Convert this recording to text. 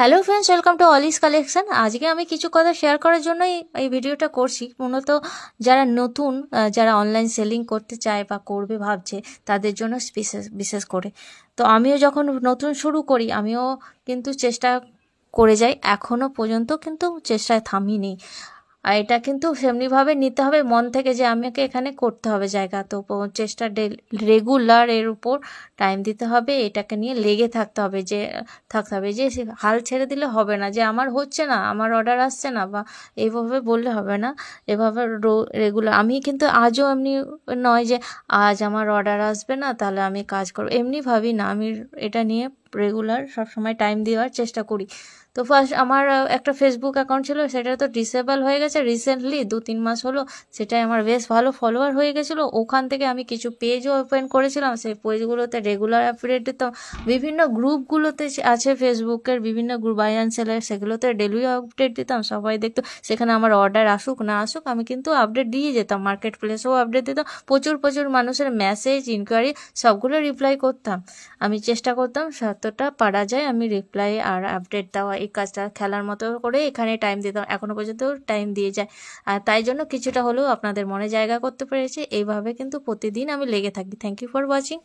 hello friends welcome to অলিস collection আজকে আমি কিছু কথা শেয়ার করার জন্যই এই ভিডিওটা করছি মূলত যারা নতুন যারা অনলাইন সেলিং করতে চায় বা করবে ভাবছে তাদের জন্য বিশেষ বিশেষ করে তো আমিও যখন নতুন শুরু করি আমিও কিন্তু চেষ্টা করে যাই এখনও পর্যন্ত কিন্তু চেষ্টায় থামিনি আর এটা কিন্তু সেমনিভাবে নিতে হবে মন থেকে যে আমাকে এখানে করতে হবে জায়গা তো চেষ্টা রেগুলার এর উপর টাইম দিতে হবে এটাকে নিয়ে লেগে থাকতে হবে যে থাকতে হবে যে হাল ছেড়ে দিলে হবে না যে আমার হচ্ছে না আমার অর্ডার আসছে না বা এইভাবে বললে হবে না এভাবে রেগুলার আমি কিন্তু আজও এমনি নয় যে আজ আমার অর্ডার আসবে না তাহলে আমি কাজ করবো এমনি ভাবি না আমি এটা নিয়ে রেগুলার সবসময় টাইম দেওয়ার চেষ্টা করি তো ফার্স্ট আমার একটা ফেসবুক অ্যাকাউন্ট ছিল সেটা তো ডিসেবল হয়ে গেছে রিসেন্টলি দু তিন মাস হলো সেটাই আমার বেশ ভালো ফলোয়ার হয়ে গেছিলো ওখান থেকে আমি কিছু পেজও ওপেন করেছিলাম সেই পেজগুলোতে রেগুলার আপডেট দিতাম বিভিন্ন গ্রুপগুলোতে আছে ফেসবুকের বিভিন্ন গ্রুপ বাই সেলের সেগুলোতে ডেলি আপডেট দিতাম সবাই দেখতো সেখানে আমার অর্ডার আসুক না আসুক আমি কিন্তু আপডেট দিয়ে যেতাম মার্কেট প্লেসেও আপডেট দিতাম প্রচুর প্রচুর মানুষের মেসেজ ইনকোয়ারি সবগুলো রিপ্লাই করতাম আমি চেষ্টা করতাম যতটা পারা যায় আমি রিপ্লাই আর আপডেট দেওয়া এই কাজটা খেলার মতো করে এখানে টাইম দিতাম এখনও পর্যন্ত টাইম দিয়ে যায় আর তাই জন্য কিছুটা হলেও আপনাদের মনে জায়গা করতে পেরেছি এইভাবে কিন্তু প্রতিদিন আমি লেগে থাকি থ্যাংক ইউ ফর ওয়াচিং